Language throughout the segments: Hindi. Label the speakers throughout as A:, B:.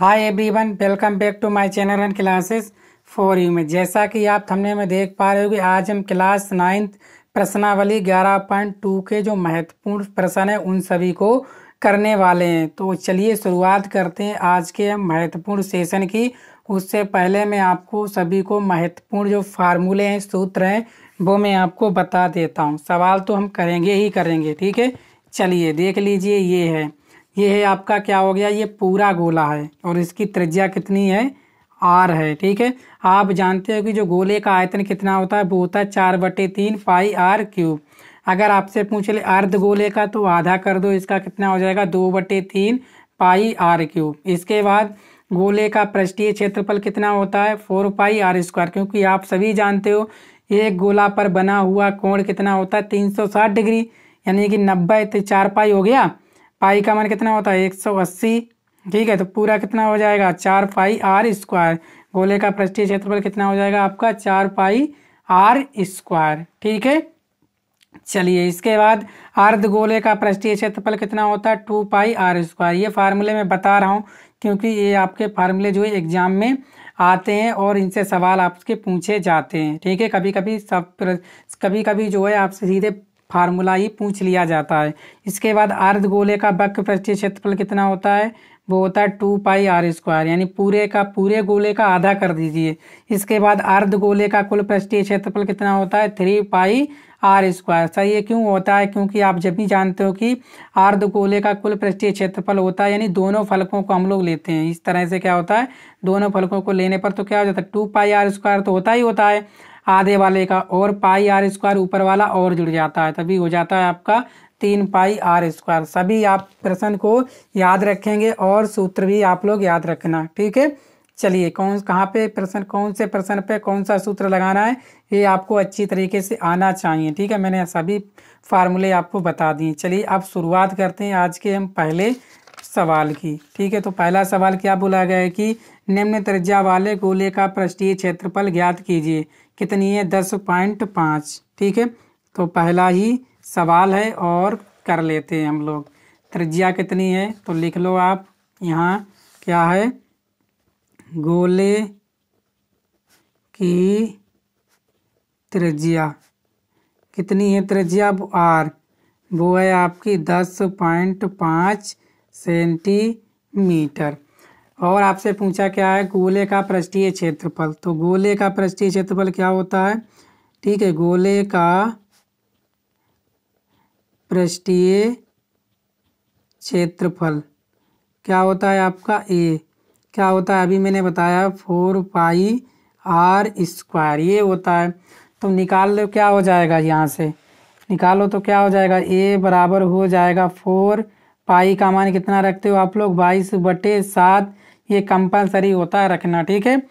A: hi everyone welcome back to my channel and classes for you में जैसा कि आप थमने में देख पा रहे हो कि आज हम क्लास नाइन्थ प्रश्नावली ग्यारह पॉइंट टू के जो महत्वपूर्ण प्रश्न हैं उन सभी को करने वाले हैं तो चलिए शुरुआत करते हैं आज के महत्वपूर्ण सेशन की उससे पहले मैं आपको सभी को महत्वपूर्ण जो फार्मूले हैं सूत्र हैं वो मैं आपको बता देता हूँ सवाल तो हम करेंगे ही करेंगे ठीक है चलिए देख लीजिए ये है ये है आपका क्या हो गया ये पूरा गोला है और इसकी त्रिज्या कितनी है आर है ठीक है आप जानते हो कि जो गोले का आयतन कितना होता है वो होता है चार बटे तीन पाई आर क्यूब अगर आपसे पूछ ले अर्ध गोले का तो आधा कर दो इसका कितना हो जाएगा दो बटे तीन पाई आर क्यूब इसके बाद गोले का पृष्ठीय क्षेत्रफल कितना होता है फोर पाई आर स्क्वायर क्योंकि आप सभी जानते हो एक गोला पर बना हुआ कोण कितना होता है तीन सौ साठ डिग्री यानी कि नब्बे तो चार पाई हो गया पाई का मान कितना होता है एक सौ अस्सी ठीक है तो पूरा कितना हो जाएगा चार पाई आर स्क्वायर गोले का पृष्ठीय क्षेत्रफल कितना हो जाएगा आपका चार पाई आर स्क्वायर ठीक है चलिए इसके बाद अर्ध गोले का पृष्ठीय क्षेत्रफल कितना होता है टू पाई आर स्क्वायर ये फार्मूले में बता रहा हूँ क्योंकि ये आपके फार्मूले जो है एग्जाम में आते हैं और इनसे सवाल आपके पूछे जाते हैं ठीक है कभी कभी सब कभी कभी जो है आपसे सीधे फार्मूला ही पूछ लिया जाता है इसके बाद अर्ध गोले का वक्र पृष्ठीय क्षेत्रफल कितना होता है वो होता है टू पाई आर स्क्वायर यानी पूरे का पूरे गोले का आधा कर दीजिए इसके बाद अर्ध गोले का कुल पृष्ठीय क्षेत्रफल कितना होता है three pi r square sir ये क्यों होता है क्योंकि आप जब भी जानते हो कि अर्ध गोले का कुल पृष्ठीय क्षेत्रफल होता है यानी दोनों फलकों को हम लोग लेते हैं इस तरह से क्या होता है दोनों फलकों को लेने पर तो क्या हो जाता है टू पाई आर स्क्वायर तो होता ही होता है आधे वाले का और पाई आर स्क्वायर ऊपर वाला और जुड़ जाता है तभी हो जाता है आपका तीन पाई आर स्क्वायर सभी आप प्रश्न को याद रखेंगे और सूत्र भी आप लोग याद रखना ठीक है चलिए कौन कहाँ पे प्रश्न कौन से प्रश्न पे कौन सा सूत्र लगाना है ये आपको अच्छी तरीके से आना चाहिए ठीक है मैंने सभी फार्मूले आपको बता दिए चलिए अब शुरुआत करते हैं आज के हम पहले सवाल की ठीक है तो पहला सवाल क्या बोला गया है कि निम्न त्रिज्या वाले गोले का पृष्ठीय क्षेत्रफल ज्ञात कीजिए कितनी है दस पॉइंट पाँच ठीक है तो पहला ही सवाल है और कर लेते हैं हम लोग त्रिज्या कितनी है तो लिख लो आप यहाँ क्या है गोले की त्रिज्या कितनी है त्रिज्या आर वो है आपकी दस पॉइंट पाँच सेंटीमीटर और आपसे पूछा क्या है गोले का पृष्ठीय क्षेत्रफल तो गोले का पृष्ठीय क्षेत्रफल क्या होता है ठीक है गोले का पृष्ठीय क्षेत्रफल क्या होता है आपका ए क्या होता है अभी मैंने बताया फोर पाई आर स्क्वायर ये होता है तो निकाल लो क्या हो जाएगा यहाँ से निकालो तो क्या हो जाएगा ए बराबर हो जाएगा फोर पाई का मान कितना रखते हो आप लोग बाईस बटे सात ये कंपलसरी होता है रखना ठीक है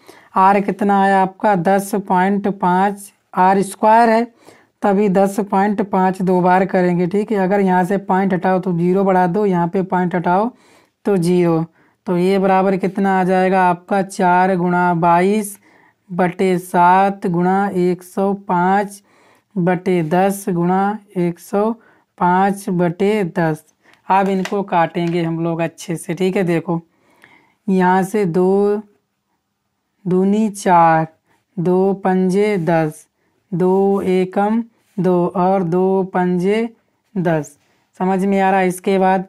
A: आर कितना आया आपका दस पॉइंट पाँच आर स्क्वायर है तभी दस पॉइंट पाँच दो बार करेंगे ठीक है अगर यहाँ से पॉइंट हटाओ तो जीरो बढ़ा दो यहाँ पे पॉइंट हटाओ तो जीरो तो ये बराबर कितना आ जाएगा आपका चार गुणा बाईस बटे सात गुणा एक सौ पाँच बटे दस गुणा एक सौ पाँच बटे दस अब इनको काटेंगे हम लोग अच्छे से ठीक है देखो यहाँ से दो दूनी चार दो पंजे दस दो एकम दो और दो पंजे दस समझ में आ रहा है इसके बाद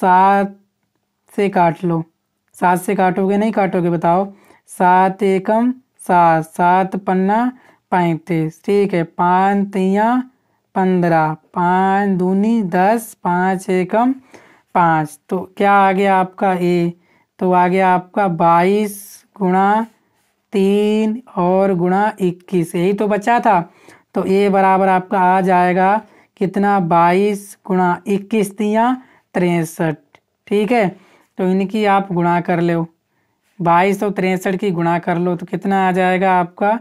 A: सात से काट लो सात से काटोगे नहीं काटोगे बताओ सात एकम सात सात पन्ना पैंतीस ठीक है पाँच तिया पंद्रह पाँच दूनी दस पाँच एकम पाँच तो क्या आ गया आपका ए तो आ गया आपका बाईस गुणा तीन और गुणा इक्कीस यही तो बचा था तो ए बराबर आपका आ जाएगा कितना बाईस गुणा इक्कीस दिया तिरसठ ठीक है तो इनकी आप गुणा कर लो बाईस और तिरसठ की गुणा कर लो तो कितना आ जाएगा आपका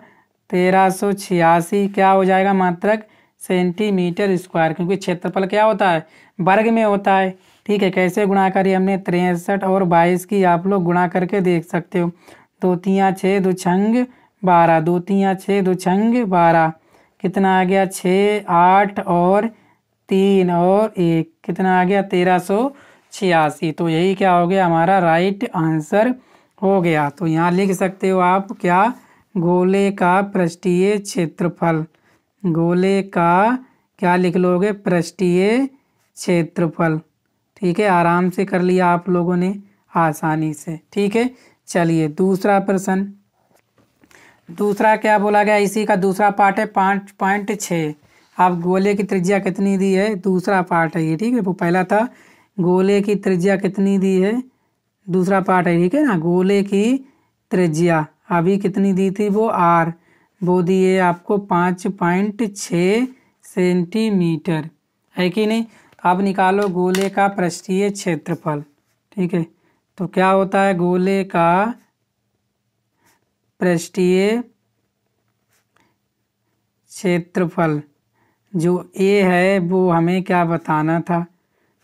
A: तेरह सौ छियासी क्या हो जाएगा मात्रक सेंटीमीटर स्क्वायर क्योंकि क्षेत्रफल क्या होता है वर्ग में होता है ठीक है कैसे गुणा करी हमने तिरसठ और बाईस की आप लोग गुणा करके देख सकते हो दो तिया छः दो छंग बारह दो तिया छः दो छंग बारह कितना आ गया छः आठ और तीन और एक कितना आ गया तेरह सौ छियासी तो यही क्या हो गया हमारा राइट आंसर हो गया तो यहाँ लिख सकते हो आप क्या गोले का पृष्ठीय क्षेत्रफल गोले का क्या लिख लोगे पृष्ठीय क्षेत्रफल ठीक है आराम से कर लिया आप लोगों ने आसानी से ठीक है चलिए दूसरा प्रश्न दूसरा क्या बोला गया इसी का दूसरा पार्ट है पाँच पॉइंट छः आप गोले की त्रिज्या कितनी दी है दूसरा पार्ट है ये ठीक है वो पहला था गोले की त्रिज्या कितनी दी है दूसरा पार्ट है ठीक है ना गोले की त्रिज्या अभी कितनी दी थी वो आर वो दी है आपको पाँच पॉइंट छः सेंटीमीटर है कि नहीं अब निकालो गोले का पृष्ठीय क्षेत्रफल ठीक है तो क्या होता है गोले का पृष्ठीय क्षेत्रफल जो ए है वो हमें क्या बताना था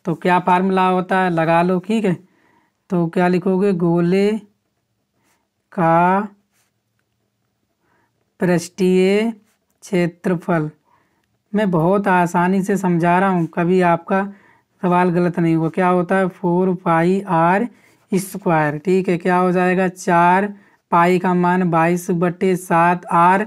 A: तो क्या फार्मूला होता है लगा लो ठीक है तो क्या लिखोगे गोले का पृष्ठीय क्षेत्रफल मैं बहुत आसानी से समझा रहा हूँ कभी आपका सवाल गलत नहीं होगा क्या होता है फोर पाई आर स्क्वायर ठीक है क्या हो जाएगा चार पाई का मान बाईस बटे सात आर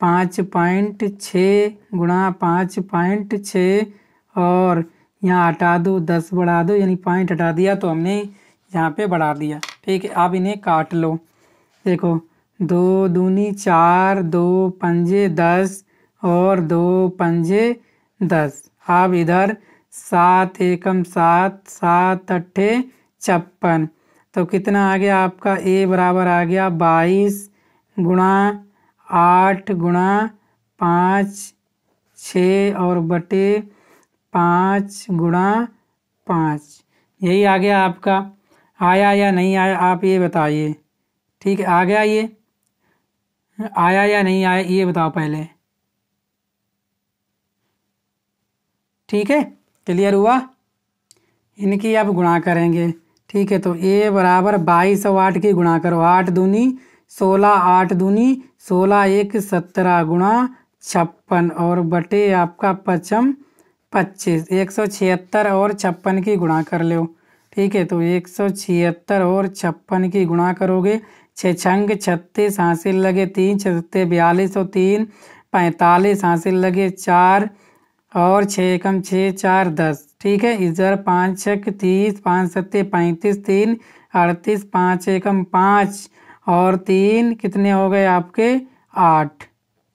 A: पाँच पॉइंट छः गुणा पाँच पॉइंट छः और यहाँ हटा दो दस बढ़ा दो यानी पॉइंट हटा दिया तो हमने यहाँ पे बढ़ा दिया ठीक है आप इन्हें काट लो देखो दो दूनी चार दो पंजे दस और दो पंजे दस अब इधर सात एकम सात सात अट्ठे छप्पन तो कितना आ गया आपका ए बराबर आ गया बाईस गुणा आठ गुणा पाँच छ और बटे पाँच गुणा पाँच यही आ गया आपका आया या नहीं आया आप ये बताइए ठीक है आ गया ये आया या नहीं आया ये बताओ पहले ठीक है क्लियर हुआ इनकी आप गुणा करेंगे ठीक है तो ए बराबर बाईस और आठ की गुणा करो आठ दूनी सोलह आठ दूनी सोलह एक सत्रह गुणा छप्पन और बटे आपका पचम पच्चीस एक सौ छिहत्तर और छप्पन की गुणा कर लो ठीक है तो एक सौ छिहत्तर और छप्पन की गुणा करोगे छंग छत्तीस हासिल लगे तीन छत्ते बयालीस और तीन पैंतालीस हासिल लगे चार और छः एकम छः चार दस ठीक है इधर पाँच छः तीस पाँच सत्ते पैंतीस तीन अड़तीस पाँच एकम पाँच और तीन कितने हो गए आपके आठ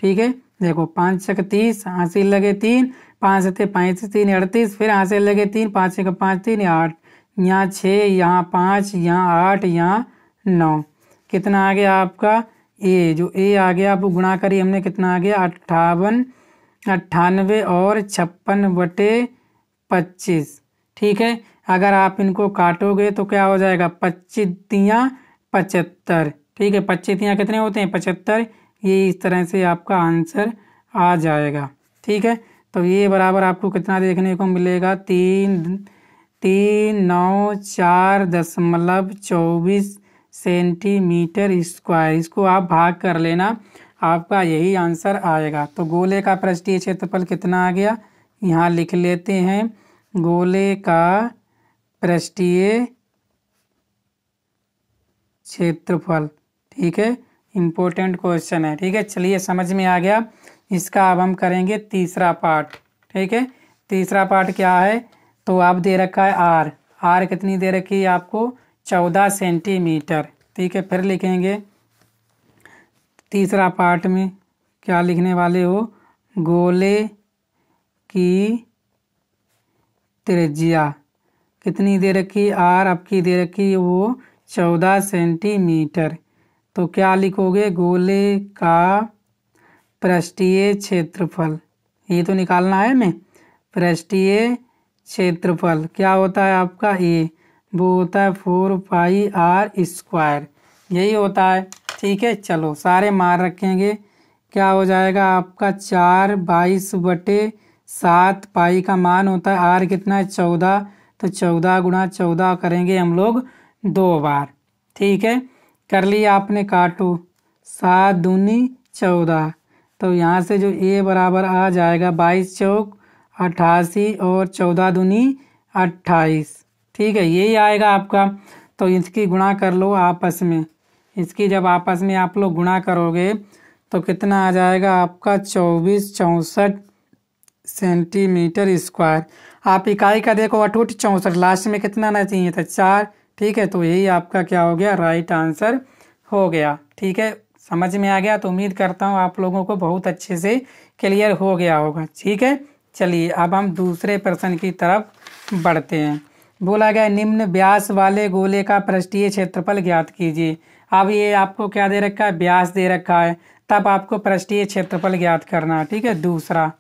A: ठीक है देखो पाँच छक तीस हासिल लगे तीन पाँच सत्ते पैंतीस तीन अड़तीस फिर हासिल लगे तीन पाँच एकम पाँच तीन आठ यहाँ छः यहाँ पाँच यहाँ आठ यहाँ नौ कितना आ गया आपका ए जो ए आ गया आप गुणा करिए हमने कितना आ गया अट्ठावन अट्ठानवे और छप्पन बटे पच्चीस ठीक है अगर आप इनको काटोगे तो क्या हो जाएगा पच्चीतियाँ पचहत्तर ठीक है पच्चीतियाँ कितने होते हैं पचहत्तर ये इस तरह से आपका आंसर आ जाएगा ठीक है तो ये बराबर आपको कितना देखने को मिलेगा तीन तीन नौ चार दशमलव चौबीस सेंटीमीटर स्क्वायर इसको आप भाग कर लेना आपका यही आंसर आएगा तो गोले का पृष्ठीय क्षेत्रफल कितना आ गया यहाँ लिख लेते हैं गोले का पृष्ठीय क्षेत्रफल ठीक है इम्पोर्टेंट क्वेश्चन है ठीक है चलिए समझ में आ गया इसका अब हम करेंगे तीसरा पार्ट ठीक है तीसरा पार्ट क्या है तो आप दे रखा है आर आर कितनी दे रखी है आपको चौदह सेंटीमीटर ठीक है फिर लिखेंगे तीसरा पार्ट में क्या लिखने वाले हो गोले की त्रिज्या कितनी दे रखी आर आपकी दे रखी वो चौदह सेंटीमीटर तो क्या लिखोगे गोले का पृष्ठीय क्षेत्रफल ये तो निकालना है हमें पृष्ठीय क्षेत्रफल क्या होता है आपका ए वो होता है फोर पाई आर स्क्वायर यही होता है ठीक है चलो सारे मार रखेंगे क्या हो जाएगा आपका चार बाईस बटे सात पाई का मान होता है आर कितना है चौदह तो चौदह गुणा चौदह करेंगे हम लोग दो बार ठीक है कर लिया आपने काटो सात दूनी चौदह तो यहाँ से जो ए बराबर आ जाएगा बाईस चौक अट्ठासी और चौदह दूनी अट्ठाईस ठीक है यही आएगा आपका तो इसकी गुणा कर लो आपस में इसकी जब आपस में आप लोग गुणा करोगे तो कितना आ जाएगा आपका चौबीस चौंसठ सेंटीमीटर स्क्वायर आप इकाई का देखो अटूट चौंसठ लास्ट में कितना आना चाहिए था चार ठीक है तो यही आपका क्या हो गया राइट आंसर हो गया ठीक है समझ में आ गया तो उम्मीद करता हूँ आप लोगों को बहुत अच्छे से क्लियर हो गया होगा ठीक है चलिए अब हम दूसरे प्रश्न की तरफ बढ़ते हैं बोला गया निम्न व्यास वाले गोले का पृष्ठीय क्षेत्रफल ज्ञात कीजिए अब ये आपको क्या दे रखा है ब्यास दे रखा है तब आपको पृष्ठीय क्षेत्रफल ज्ञात करना है ठीक है दूसरा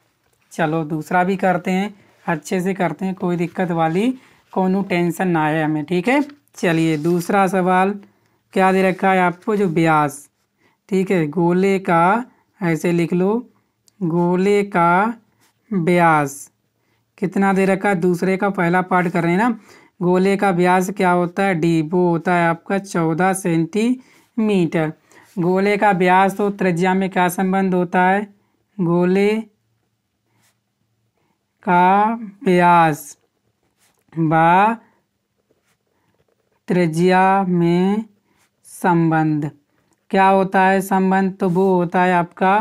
A: चलो दूसरा भी करते हैं अच्छे से करते हैं कोई दिक्कत वाली को टेंशन ना है हमें ठीक है चलिए दूसरा सवाल क्या दे रखा है आपको जो ब्यास ठीक है गोले का ऐसे लिख लो गोले का ब्यास कितना दे रखा है दूसरे का पहला पार्ट कर रहे हैं ना गोले का व्यास क्या होता है डी वो होता है आपका चौदह सेंटीमीटर गोले का व्यास तो त्रिज्या में क्या संबंध होता है गोले का व्यास बा त्रिज्या में संबंध क्या होता है संबंध तो वो होता है आपका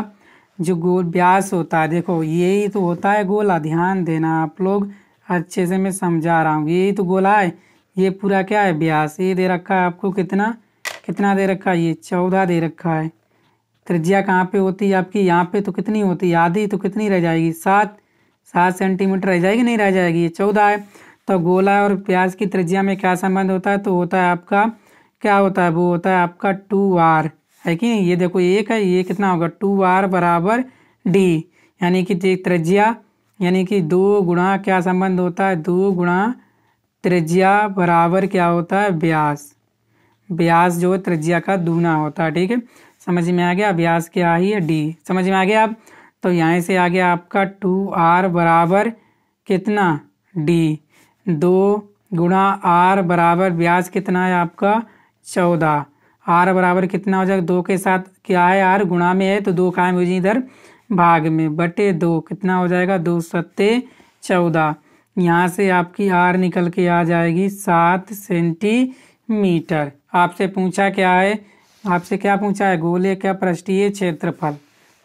A: जो गोल व्यास होता है देखो यही तो होता है गोला ध्यान देना आप लोग अच्छे से मैं समझा रहा हूँ ये तो गोला है ये पूरा क्या है ब्यास ये दे रखा है आपको कितना कितना दे रखा है ये चौदह दे रखा है त्रिज्या कहाँ पे होती है आपकी यहाँ पे तो कितनी होती है आधी तो कितनी रह जाएगी सात सात सेंटीमीटर रह जाएगी नहीं रह जाएगी ये चौदह है तो गोला और प्याज की त्रिज्या में क्या संबंध होता है तो होता है आपका क्या होता है वो होता है आपका टू आर है कि नहीं ये देखो एक है ये कितना होगा टू आर बराबर डी यानी कि त्रिज्या यानी कि दो गुणा क्या संबंध होता है दो गुणा त्रिज्या बराबर क्या होता है ब्यास ब्यास जो त्रिज्या का दूना होता है ठीक है समझ में आ गया ब्यास क्या ही है डी समझ में आ गया आप तो यहाँ से आ गया आपका टू आर बराबर कितना डी दो गुणा आर बराबर ब्याज कितना है आपका चौदह आर बराबर कितना हो जाएगा दो के साथ क्या है आर गुणा में है तो दो कायम हो जाए इधर भाग में बटे दो कितना हो जाएगा दो सत्ते चौदह यहाँ से आपकी आर निकल के आ जाएगी सात सेंटीमीटर आपसे पूछा क्या है आपसे क्या पूछा है गोले का पृष्ठीय क्षेत्रफल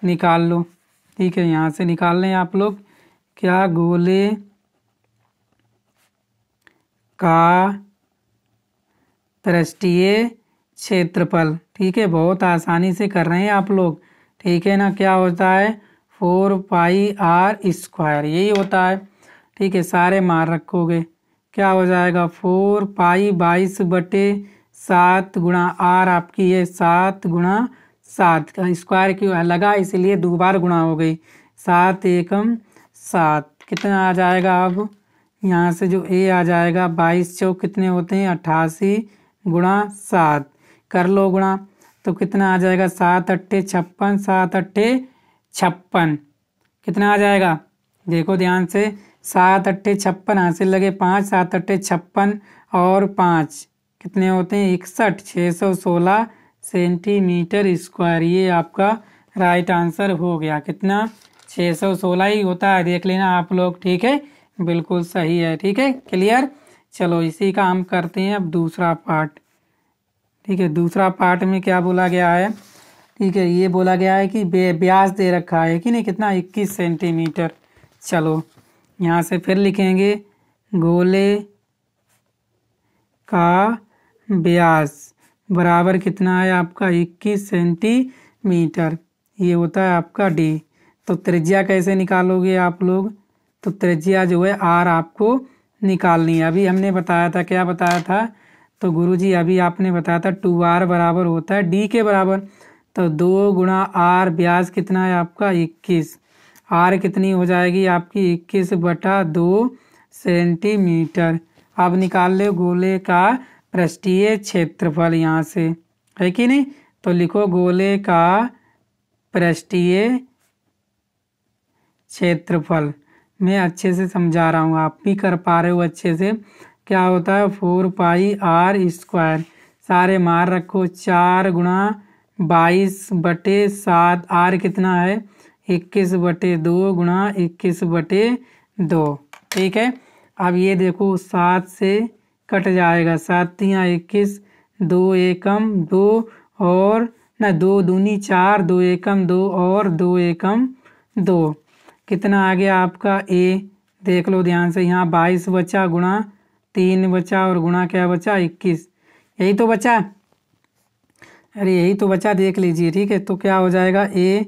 A: निकाल लो ठीक है यहाँ से निकाल लें आप लोग क्या गोले का पृष्ठीय क्षेत्रफल ठीक है बहुत आसानी से कर रहे हैं आप लोग ठीक है ना क्या होता है फोर पाई आर स्क्वायर यही होता है ठीक है सारे मार रखोगे क्या हो जाएगा फोर पाई बाईस बटे सात गुणा आर आपकी है सात गुणा सात स्क्वायर क्यों लगा इसलिए दो बार गुणा हो गई सात एकम सात कितना आ जाएगा अब यहाँ से जो ए आ जाएगा बाईस चौक कितने होते हैं अट्ठासी गुणा सात कर लो गुणा तो कितना आ जाएगा सात अट्ठे छप्पन सात अट्ठे छप्पन कितना आ जाएगा देखो ध्यान से सात अट्ठे छप्पन हासिल लगे पाँच सात अट्ठे छप्पन और पाँच कितने होते हैं इकसठ छः सौ सोलह सेंटीमीटर स्क्वायर ये आपका राइट आंसर हो गया कितना छः सौ सोलह ही होता है देख लेना आप लोग ठीक है बिल्कुल सही है ठीक है क्लियर चलो इसी का हम करते हैं अब दूसरा पार्ट ठीक है दूसरा पार्ट में क्या बोला गया है ठीक है ये बोला गया है कि ब्याज दे रखा है कि नहीं कितना इक्कीस सेंटीमीटर चलो यहाँ से फिर लिखेंगे गोले का ब्याज बराबर कितना है आपका इक्कीस सेंटीमीटर ये होता है आपका डी तो त्रिज्या कैसे निकालोगे आप लोग तो त्रिज्या जो है आर आपको निकालनी है अभी हमने बताया था क्या बताया था तो गुरुजी अभी आपने बताया था टू आर बराबर होता है डी के बराबर तो दो गुणा आर ब्याज कितना है आपका इक्कीस आर कितनी हो जाएगी आपकी इक्कीस बटा दो सेंटीमीटर आप निकाल ले गोले का पृष्ठीय क्षेत्रफल यहाँ से है कि नहीं तो लिखो गोले का पृष्ठीय क्षेत्रफल मैं अच्छे से समझा रहा हूँ आप भी कर पा रहे हो अच्छे से क्या होता है फोर पाई आर स्क्वायर सारे मार रखो चार गुणा बाईस बटे सात आर कितना है इक्कीस बटे दो गुणा इक्कीस बटे दो ठीक है अब ये देखो सात से कट जाएगा सात तिया इक्कीस दो एकम दो और ना दो दूनी चार दो एकम दो और दो एकम दो कितना आ गया आपका ए देख लो ध्यान से यहाँ बाईस बचा गुणा तीन बचा और गुणा क्या बचा इक्कीस यही तो बचा अरे यही तो बचा देख लीजिए ठीक है तो क्या हो जाएगा ए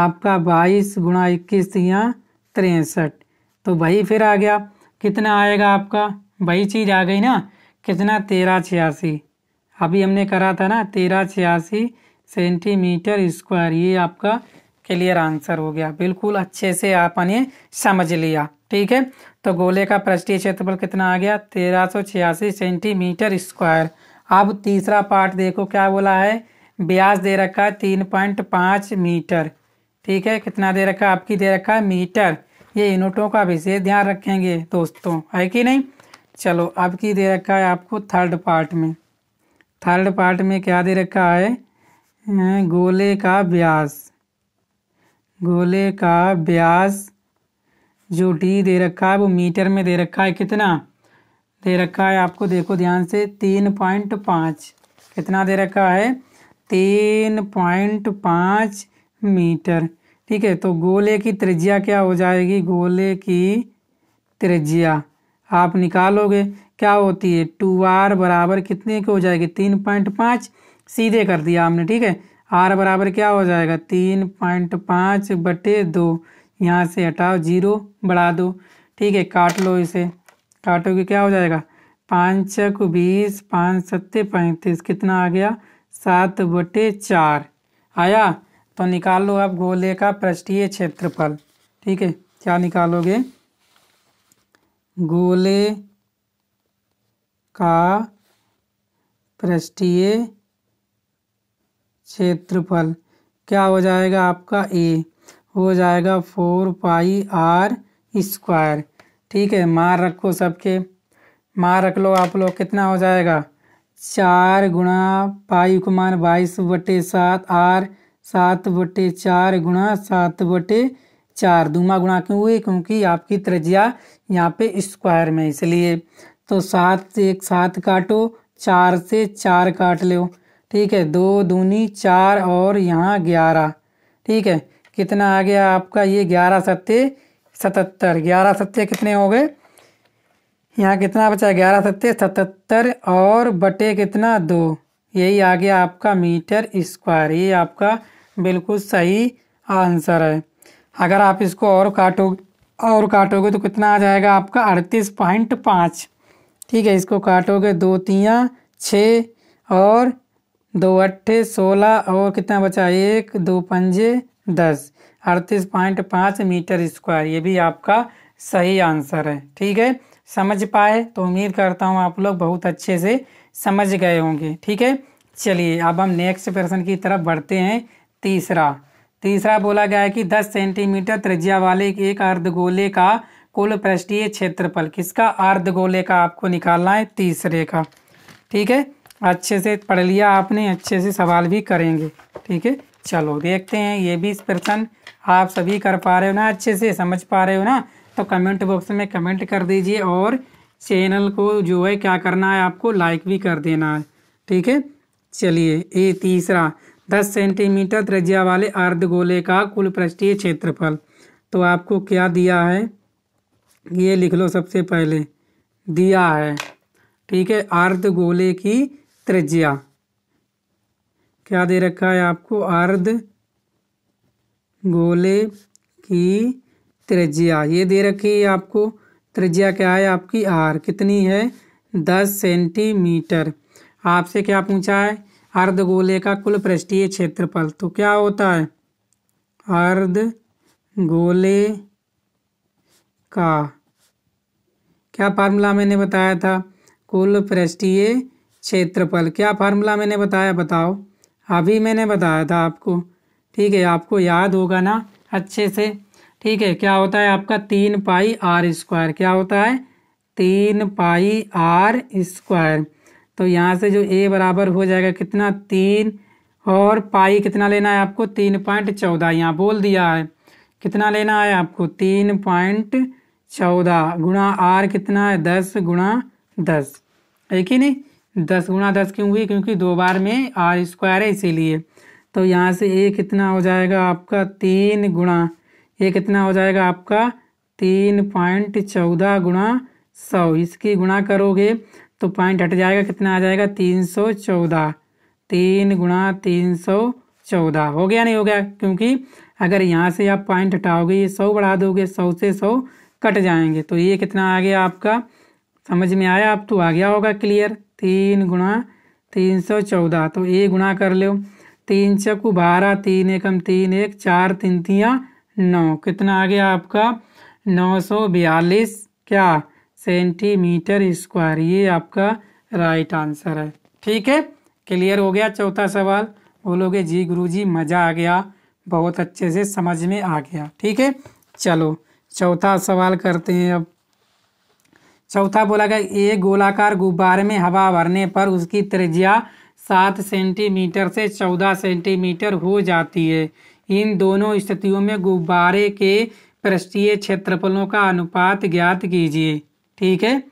A: आपका बाईस गुणा इक्कीस तो यहाँ तिरसठ तो वही फिर आ गया कितना आएगा आपका वही चीज़ आ गई ना कितना तेरह छियासी अभी हमने करा था ना तेरह छियासी सेंटीमीटर स्क्वायर ये आपका क्लियर आंसर हो गया बिल्कुल अच्छे से आपने समझ लिया ठीक है तो गोले का पृष्ठीय क्षेत्रफल कितना आ गया तेरह सौ छियासी सेंटीमीटर स्क्वायर अब तीसरा पार्ट देखो क्या बोला है ब्याज दे रखा है तीन पॉइंट पाँच मीटर ठीक है कितना दे रखा है आपकी दे रखा है मीटर ये यूनिटों का विशेष ध्यान रखेंगे दोस्तों है कि नहीं चलो अब की दे रखा है आपको थर्ड पार्ट में थर्ड पार्ट में क्या दे रखा है अं, गोले का ब्याज गोले का ब्याज जो डी दे रखा है वो मीटर में दे रखा है कितना दे रखा है आपको देखो ध्यान से तीन पॉइंट पाँच कितना दे रखा है तीन पॉइंट पाँच मीटर ठीक है तो गोले की त्रिज्या क्या हो जाएगी गोले की त्रिज्या आप निकालोगे क्या होती है टू आर बराबर कितने की हो जाएगी तीन पॉइंट पाँच सीधे कर दिया आपने ठीक है आर बराबर क्या हो जाएगा तीन पॉइंट पाँच बटे दो यहाँ से हटाओ जीरो बढ़ा दो ठीक है काट लो इसे काटोगे क्या हो जाएगा पाँच को बीस पाँच सत्ते पैंतीस कितना आ गया सात बटे चार आया तो निकाल लो आप गोले का पृष्ठीय क्षेत्रफल ठीक है क्या निकालोगे गोले का पृष्ठीय क्षेत्रफल क्या हो जाएगा आपका ए हो जाएगा फोर पाई आर स्क्वायर ठीक है मार रखो सबके मार रख लो आप लोग कितना हो जाएगा चार गुणा पाई कुमार बाईस बटे सात आर सात बटे चार गुणा सात बटे चार दूमा गुणा क्यों हुए क्योंकि आपकी त्रिज्या यहाँ पे स्क्वायर में इसलिए तो सात से एक सात काटो चार से चार काट लो ठीक है दो दूनी चार और यहाँ ग्यारह ठीक है कितना आ गया आपका ये ग्यारह सत्ते सतहत्तर ग्यारह सत्ते कितने हो गए यहाँ कितना बचा ग्यारह सत्ते सतहत्तर और बटे कितना दो यही आ गया आपका मीटर स्क्वायर ये आपका बिल्कुल सही आंसर है अगर आप इसको और काटोगे और काटोगे तो कितना आ जाएगा आपका अड़तीस पॉइंट पाँच ठीक है इसको काटोगे दो तियाँ छः और दो अट्ठे सोलह और कितना बचा एक दो पंजे दस अड़तीस पॉइंट पाँच मीटर स्क्वायर ये भी आपका सही आंसर है ठीक है समझ पाए तो उम्मीद करता हूँ आप लोग बहुत अच्छे से समझ गए होंगे ठीक है चलिए अब हम नेक्स्ट प्रश्न की तरफ बढ़ते हैं तीसरा तीसरा बोला गया है कि 10 सेंटीमीटर त्रिज्या वाले एक अर्धगोले का कुल पृष्ठीय क्षेत्रफल किसका अर्धगोले का आपको निकालना है तीसरे का ठीक है अच्छे से पढ़ लिया आपने अच्छे से सवाल भी करेंगे ठीक है चलो देखते हैं ये भी इस प्रश्न आप सभी कर पा रहे हो ना अच्छे से समझ पा रहे हो ना तो कमेंट बॉक्स में कमेंट कर दीजिए और चैनल को जो है क्या करना है आपको लाइक भी कर देना है ठीक है चलिए ये तीसरा दस सेंटीमीटर त्रिज्या वाले अर्धगोले का कुल पृष्ठीय क्षेत्रफल तो आपको क्या दिया है ये लिख लो सबसे पहले दिया है ठीक है अर्धगोले की त्रिज्या क्या दे रखा है आपको अर्ध गोले की त्रिज्या ये दे रखी है आपको त्रिज्या क्या है आपकी आर कितनी है दस सेंटीमीटर आपसे क्या पूछा है अर्ध गोले का कुल पृष्ठीय क्षेत्रफल तो क्या होता है अर्ध गोले का क्या फार्मूला मैंने बताया था कुल पृष्ठीय क्षेत्रफल क्या फार्मूला मैंने बताया बताओ अभी मैंने बताया था आपको ठीक है आपको याद होगा ना अच्छे से ठीक है क्या होता है आपका तीन पाई आर स्क्वायर क्या होता है तीन पाई आर स्क्वायर तो यहाँ से जो ए बराबर हो जाएगा कितना तीन और पाई कितना लेना है आपको तीन पॉइंट चौदह यहाँ बोल दिया है कितना लेना है आपको तीन पॉइंट चौदह गुणा आर कितना है दस गुणा दस है कि नहीं दस गुणा दस क्यों हुई क्योंकि दो बार में आर स्क्वायर है इसीलिए तो यहाँ से ए कितना हो जाएगा आपका तीन गुणा ये कितना हो जाएगा आपका तीन पॉइंट चौदह गुणा सौ इसकी गुणा करोगे तो पॉइंट हट जाएगा कितना आ जाएगा तीन सौ चौदह तीन गुणा तीन सौ चौदह हो गया नहीं हो गया क्योंकि अगर यहाँ से आप पॉइंट हटाओगे ये सौ बढ़ा दोगे सौ से सौ कट जाएंगे तो ये कितना आ गया आपका समझ में आया आप तो आ गया होगा क्लियर तीन गुणा तीन सौ चौदह तो ए गुणा कर लो तीन चकू बारह तीन एकम तीन एक चार तीन तिया नौ कितना आ गया आपका नौ सौ बयालीस क्या सेंटीमीटर स्क्वायर ये आपका राइट आंसर है ठीक है क्लियर हो गया चौथा सवाल बोलोगे जी गुरुजी मज़ा आ गया बहुत अच्छे से समझ में आ गया ठीक है चलो चौथा सवाल करते हैं अब चौथा बोला गया एक गोलाकार गुब्बारे में हवा भरने पर उसकी त्रिज्या सात सेंटीमीटर से चौदह सेंटीमीटर हो जाती है इन दोनों स्थितियों में गुब्बारे के पृष्ठीय क्षेत्रफलों का अनुपात ज्ञात कीजिए ठीक है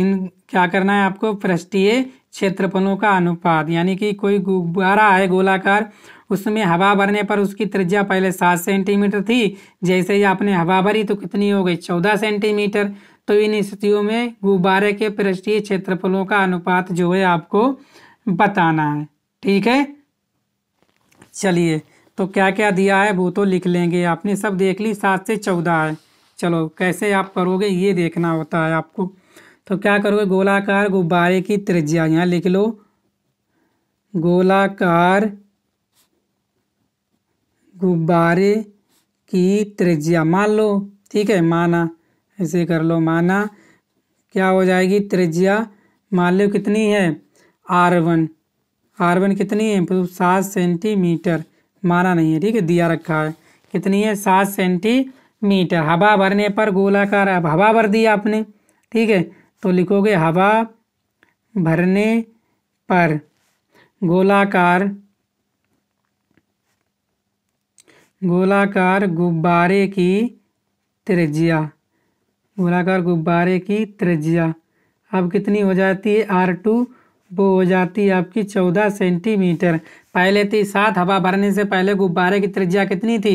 A: इन क्या करना है आपको पृष्ठीय क्षेत्रफलों का अनुपात यानी कि कोई गुब्बारा है गोलाकार उसमें हवा भरने पर उसकी त्रिज्या पहले सात सेंटीमीटर थी जैसे ही आपने हवा भरी तो कितनी हो गई चौदह सेंटीमीटर तो इन स्थितियों में गुब्बारे के पृष्ठीय क्षेत्रफलों का अनुपात जो है आपको बताना है ठीक है चलिए तो क्या क्या दिया है वो तो लिख लेंगे आपने सब देख ली सात से चौदह है चलो कैसे आप करोगे ये देखना होता है आपको तो क्या करोगे गोलाकार गुब्बारे की त्रिज्या यहाँ लिख लो गोलाकार गुब्बारे की त्रिज्या मान लो ठीक है माना इसे कर लो माना क्या हो जाएगी त्रिज्या मान लो कितनी है आर वन आर वन कितनी है मतलब सात सेंटीमीटर माना नहीं है ठीक है दिया रखा है कितनी है सात सेंटीमीटर हवा भरने पर गोलाकार अब हवा भर दिया आपने ठीक है तो लिखोगे हवा भरने पर गोलाकार गोलाकार गुब्बारे की त्रिज्या गोलाकार गुब्बारे की त्रिज्या अब कितनी हो जाती है आर टू वो हो जाती है आपकी चौदह सेंटीमीटर पहले थी सात हवा भरने से पहले गुब्बारे की त्रिज्या कितनी थी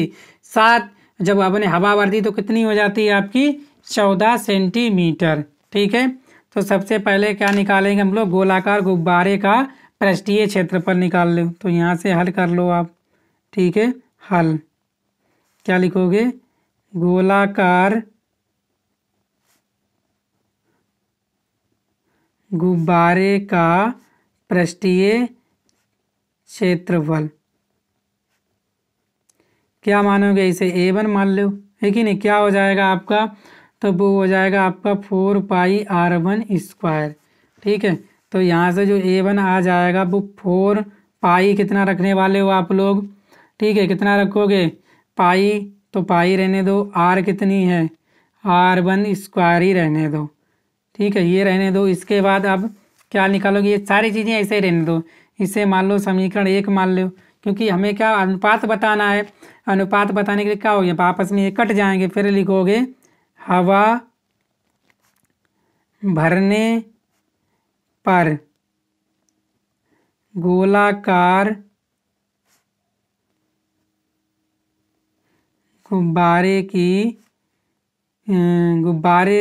A: सात जब आपने हवा भर दी तो कितनी हो जाती है आपकी चौदह सेंटीमीटर ठीक है तो सबसे पहले क्या निकालेंगे हम लोग गोलाकार गुब्बारे का पृष्ठीय पर निकाल लो तो यहाँ से हल कर लो आप ठीक है हल क्या लिखोगे गोलाकार गुब्बारे का पृष्ठीय क्षेत्रफल क्या मानोगे इसे ए वन मान लो है कि नहीं क्या हो जाएगा आपका तो वो हो जाएगा आपका four pi r one square ठीक है तो यहाँ से जो ए वन आ जाएगा वो फोर पाई कितना रखने वाले हो आप लोग ठीक है कितना रखोगे पाई तो पाई रहने दो आर कितनी है आर वन स्क्वायर ही रहने दो ठीक है ये रहने दो इसके बाद अब क्या निकालोगे ये सारी चीज़ें ऐसे ही रहने दो इसे मान लो समीकरण एक मान लो क्योंकि हमें क्या अनुपात बताना है अनुपात बताने के लिए क्या हो गया आपस में ये कट जाएंगे फिर लिखोगे हवा भरने पर गोलाकार गुब्बारे की गुब्बारे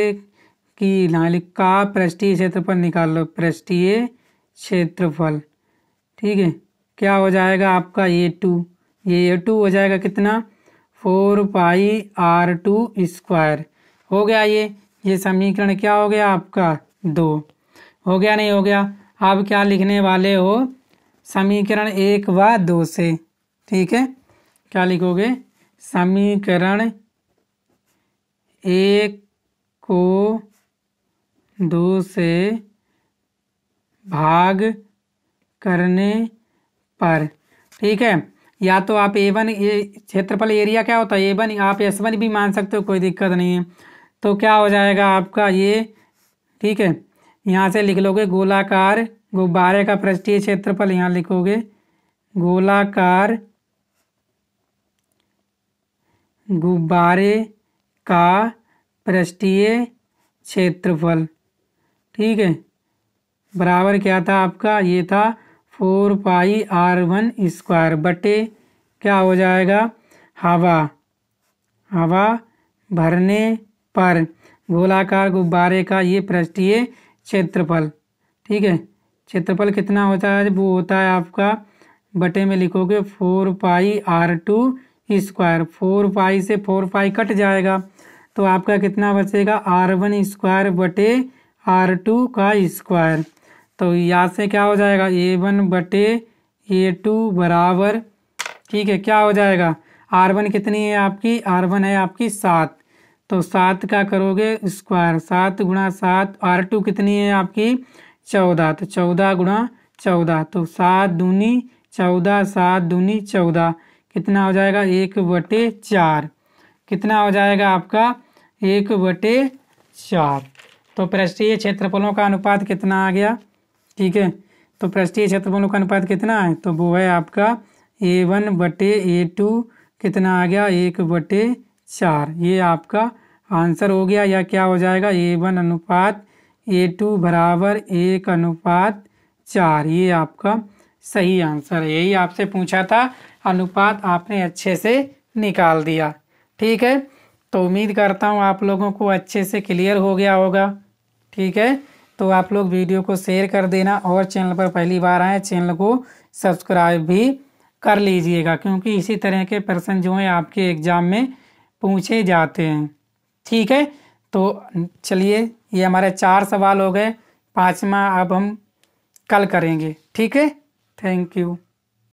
A: की यहाँ लिखा पृष्ठीय क्षेत्रफल निकाल लो पृष्ठीय क्षेत्रफल ठीक है क्या हो जाएगा आपका ए टू ये ए टू हो जाएगा कितना four pi r two square हो गया ये ये समीकरण क्या हो गया आपका दो हो गया नहीं हो गया आप क्या लिखने वाले हो समीकरण एक व दो से ठीक है क्या लिखोगे समीकरण एक को दो से भाग करने पर ठीक है या तो आप ए वन ये क्षेत्रफल एरिया क्या होता है ए वन आप एस वन भी मान सकते हो कोई दिक्कत नहीं है तो क्या हो जाएगा आपका ये ठीक है यहाँ से लिख लोगे गोलाकार गुब्बारे का पृष्ठीय क्षेत्रफल यहाँ लिखोगे गोलाकार गुब्बारे का पृष्ठीय क्षेत्रफल ठीक है बराबर क्या था आपका ये था four pi r one square बटे क्या हो जाएगा हवा हवा भरने पर गोलाकार गुब्बारे का ये पृष्ठीय क्षेत्रफल ठीक है क्षेत्रफल कितना होता है वो होता है आपका बटे में लिखोगे four pi r two square four pi से फोर पाई कट जाएगा तो आपका कितना बचेगा आर वन स्क्वायर बटे आर टू का स्क्वायर तो यहाँ से क्या हो जाएगा ए वन बटे ए टू बराबर ठीक है क्या हो जाएगा आर वन कितनी है आपकी आर वन है आपकी सात तो सात का करोगे स्क्वायर सात गुणा सात आर टू कितनी है आपकी चौदह तो चौदह गुणा चौदह तो सात दूनी चौदह सात दूनी चौदह कितना हो जाएगा एक बटे चार कितना हो जाएगा आपका एक बटे चार तो पृष्ठीय क्षेत्रफलों का अनुपात कितना आ गया ठीक है तो पृष्ठीय क्षेत्रफलों का अनुपात कितना है तो वो है आपका ए वन बटे ए टू कितना आ गया एक बटे चार ये आपका आंसर हो गया या क्या हो जाएगा ए वन अनुपात ए टू बराबर एक अनुपात चार ये आपका सही आंसर है यही आपसे पूछा था अनुपात आपने अच्छे से निकाल दिया ठीक है तो उम्मीद करता हूँ आप लोगों को अच्छे से क्लियर हो गया होगा ठीक है तो आप लोग वीडियो को शेयर कर देना और चैनल पर पहली बार आए चैनल को सब्सक्राइब भी कर लीजिएगा क्योंकि इसी तरह के प्रश्न जो हैं आपके एग्ज़ाम में पूछे जाते हैं ठीक है तो चलिए ये हमारे चार सवाल हो गए पाँचवा अब हम कल करेंगे ठीक है थैंक यू